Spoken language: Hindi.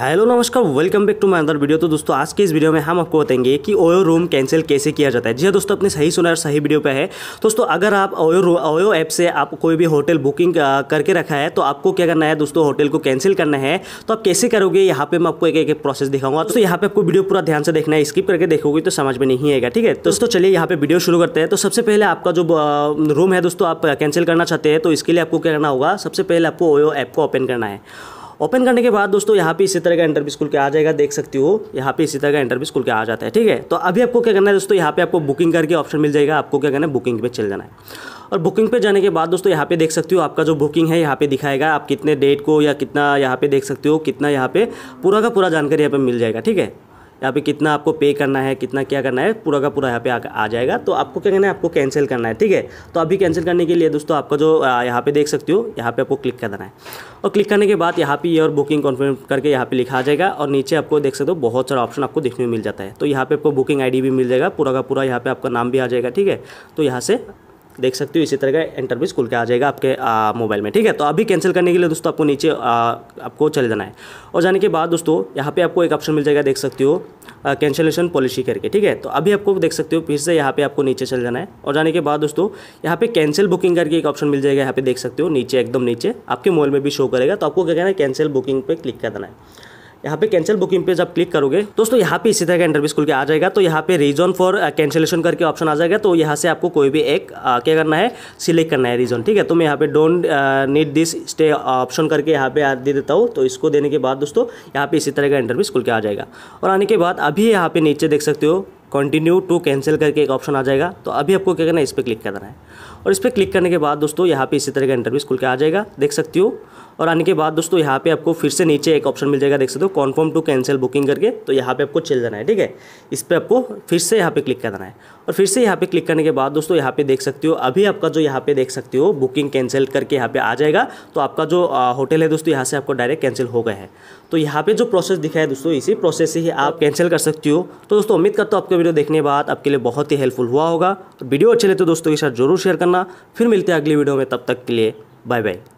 हेलो नमस्कार वेलकम बैक टू माय अंदर वीडियो तो दोस्तों आज के इस वीडियो में हम आपको बताएंगे कि ओयो रूम कैंसिल कैसे किया जाता है जी हाँ दोस्तों अपने सही सुना और सही वीडियो पे है दोस्तों अगर आप ओयो ओयो ऐप से आप कोई भी होटल बुकिंग करके रखा है तो आपको क्या करना है दोस्तों होटल को कैंसिल करना है तो आप कैसे करोगे यहाँ पे मैं आपको एक एक, एक प्रोसेस दिखाऊंगा दोस्तों यहाँ पे आपको वीडियो पूरा ध्यान से देखना है स्किप करके देखोगे तो समझ में नहीं आएगा ठीक है तो दोस्तों चलिए यहाँ पे वीडियो शुरू करते हैं तो सबसे पहले आपका जो रूम है दोस्तों आप कैंसिल करना चाहते हैं तो इसके लिए आपको क्या करना होगा सबसे पहले आपको ओयो ऐप को ओपन करना है ओपन करने के बाद दोस्तों यहाँ पे इसी तरह का इंटरव्यू स्कूल के आ जाएगा देख सकती हो यहाँ पे इसी तरह का इंटरव्यू स्कूल के आ जाता है ठीक है तो अभी आपको क्या करना है दोस्तों यहाँ पे आपको बुकिंग करके ऑप्शन मिल जाएगा आपको क्या करना है बुकिंग पे चल जाना है और बुकिंग पे जाने के बाद दोस्तों यहाँ पे देख सकती हो आपका जो बुकिंग है यहाँ पे दिखाएगा आप कितने डेट को या कितना यहाँ पे देख सकते हो कितना यहाँ पे पूरा का पूरा जानकारी यहाँ पे मिल जाएगा ठीक है यहाँ पे कितना आपको पे करना है कितना क्या करना है पूरा का पूरा यहाँ पे आ, आ जाएगा तो आपको क्या करना है आपको कैंसिल करना है ठीक है तो अभी कैंसिल करने के लिए दोस्तों आपका जो यहाँ पे देख सकते हो यहाँ पे आपको क्लिक करना है और क्लिक करने के बाद यहाँ पे और बुकिंग कॉन्फर्म करके यहाँ पे लिखा आ जाएगा और नीचे आपको देख सकते हो बहुत सारा ऑप्शन आपको देखने में मिल जाता है तो यहाँ पे आपको बुकिंग आई भी मिल जाएगा पूरा का पूरा यहाँ पर आपका नाम भी आ जाएगा ठीक है तो यहाँ से देख सकते हो इसी तरह का इंटरव्यूज खुल के आ जाएगा आपके मोबाइल में ठीक है तो अभी कैंसिल करने के लिए दोस्तों आपको नीचे आ, आपको चले जाना है और जाने के बाद दोस्तों यहाँ पे आपको एक ऑप्शन मिल जाएगा देख सकते हो कैंसिलेशन पॉलिसी करके ठीक है तो अभी आपको देख सकते हो फिर से यहाँ पे आपको नीचे चले जाना है और जाने के बाद दोस्तों यहाँ पे कैंसिल बुकिंग करके एक ऑप्शन मिल जाएगा यहाँ पे देख सकते हो नीचे एकदम नीचे आपके मोबाइल में भी शो करेगा तो आपको क्या कहना है कैंसिल बुकिंग पे क्लिक कर देना है यहाँ पे कैंसिल बुकिंग पे जब क्लिक करोगे दोस्तों यहाँ पे इसी तरह का इंटरव्यू खुल के आ जाएगा तो यहाँ पे रीजन फॉर कैंसिलेशन करके ऑप्शन आ जाएगा तो यहाँ से आपको कोई भी एक आ, uh, क्या करना है सिलेक्ट करना है रीजन ठीक है तो मैं यहाँ पे don't need this stay option करके यहाँ पे दे देता हूँ तो इसको देने के बाद दोस्तों यहाँ पे इसी तरह का इंटरव्यू खुल के आ जाएगा और आने के बाद अभी यहाँ पे नीचे देख सकते हो कंटिन्यू टू कैंसिल करके एक ऑप्शन आ जाएगा तो अभी आपको क्या करना है इस पर क्लिक करना है और इस पर क्लिक करने के बाद दोस्तों यहाँ पे इसी तरह का इंटरव्यू खुल के आ जाएगा देख सकती हो और आने के बाद दोस्तों यहाँ पे आपको फिर से नीचे एक ऑप्शन मिल जाएगा देख सकते हो कॉन्फर्म टू कैंसिल बुकिंग करके तो यहाँ पे आपको चल जाना है ठीक है इस पर आपको फिर से यहाँ पे क्लिक करना है और फिर से यहाँ पे क्लिक करने के बाद दोस्तों यहाँ पे देख सकते हो अभी आपका जो यहाँ पे देख सकते हो बुकिंग कैंसिल करके यहाँ पे आ जाएगा तो आपका जो होटल है दोस्तों यहाँ से आपको डायरेक्ट कैंसिल हो गया है तो यहाँ पे जो प्रोसेस दिखाया है दोस्तों इसी प्रोसेस से ही आप कैंसिल कर सकती हो तो दोस्तों उम्मीद करता हूँ आपको वीडियो देखने के बाद आपके लिए बहुत ही हेल्पफुल हुआ होगा वीडियो अच्छे लगे तो दोस्तों के साथ जरूर शेयर करना फिर मिलते हैं अगली वीडियो में तब तक के लिए बाय बाय